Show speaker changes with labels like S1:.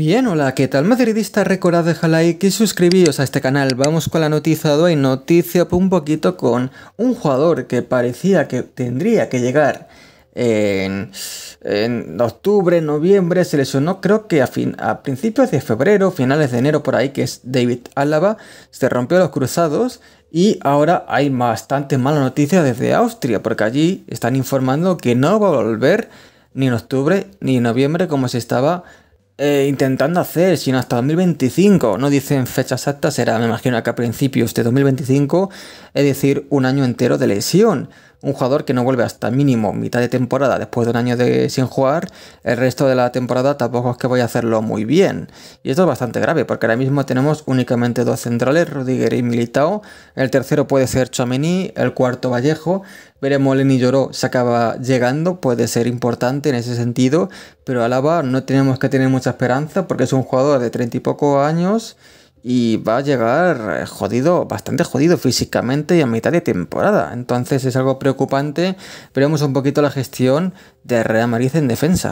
S1: Bien, hola, ¿qué tal madridista? Recordad dejar like y suscribiros a este canal. Vamos con la noticia de hoy, noticia un poquito con un jugador que parecía que tendría que llegar en, octubre, noviembre, se sonó, creo que a, a principios de febrero, finales de enero por ahí, que es David Álava, se rompió los cruzados y ahora hay bastante mala noticia desde Austria, porque allí están informando que no va a volver ni en octubre ni en noviembre como se estaba eh, intentando hacer, sino hasta 2025. No dicen fecha exacta, será, me imagino que a principios de 2025, este es decir, un año entero de lesión un jugador que no vuelve hasta mínimo mitad de temporada después de un año de, sin jugar, el resto de la temporada tampoco es que voy a hacerlo muy bien. Y esto es bastante grave, porque ahora mismo tenemos únicamente dos centrales, Rudiger y Militao. El tercero puede ser Chomeny, el cuarto Vallejo. Veremos Lenny Lloró se acaba llegando, puede ser importante en ese sentido, pero Alaba no tenemos que tener mucha esperanza porque es un jugador de treinta y poco años y va a llegar eh, jodido, bastante jodido físicamente y a mitad de temporada. Entonces es algo preocupante. Veremos un poquito la gestión de Real Madrid en defensa.